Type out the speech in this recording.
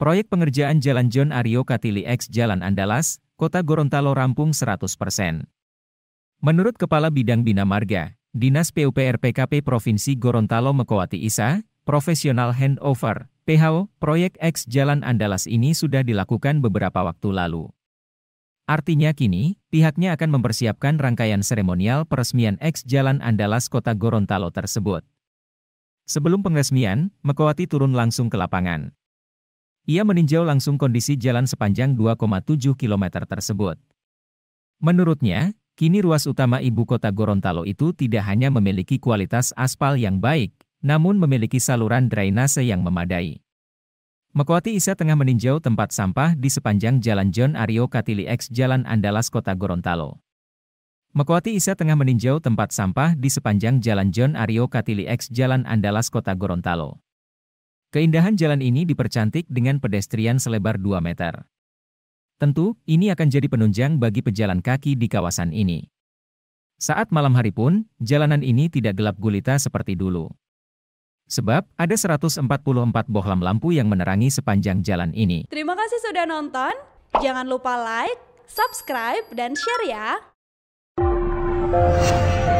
Proyek pengerjaan Jalan John Aryo Katili X Jalan Andalas, Kota Gorontalo rampung 100%. Menurut Kepala Bidang Bina Marga, Dinas PUPR PKP Provinsi Gorontalo Mekowati Isa, Profesional Handover, PHO, proyek X Jalan Andalas ini sudah dilakukan beberapa waktu lalu. Artinya kini, pihaknya akan mempersiapkan rangkaian seremonial peresmian X Jalan Andalas Kota Gorontalo tersebut. Sebelum pengresmian, Mekowati turun langsung ke lapangan. Ia meninjau langsung kondisi jalan sepanjang 2,7 km tersebut. Menurutnya, kini ruas utama ibu kota Gorontalo itu tidak hanya memiliki kualitas aspal yang baik, namun memiliki saluran drainase yang memadai. Mekwati Isa tengah meninjau tempat sampah di sepanjang Jalan John Aryo Katili X Jalan Andalas Kota Gorontalo. Mekwati Isa tengah meninjau tempat sampah di sepanjang Jalan John Aryo Katili X Jalan Andalas Kota Gorontalo. Keindahan jalan ini dipercantik dengan pedestrian selebar 2 meter. Tentu, ini akan jadi penunjang bagi pejalan kaki di kawasan ini. Saat malam hari pun, jalanan ini tidak gelap gulita seperti dulu. Sebab, ada 144 bohlam lampu yang menerangi sepanjang jalan ini. Terima kasih sudah nonton. Jangan lupa like, subscribe, dan share ya!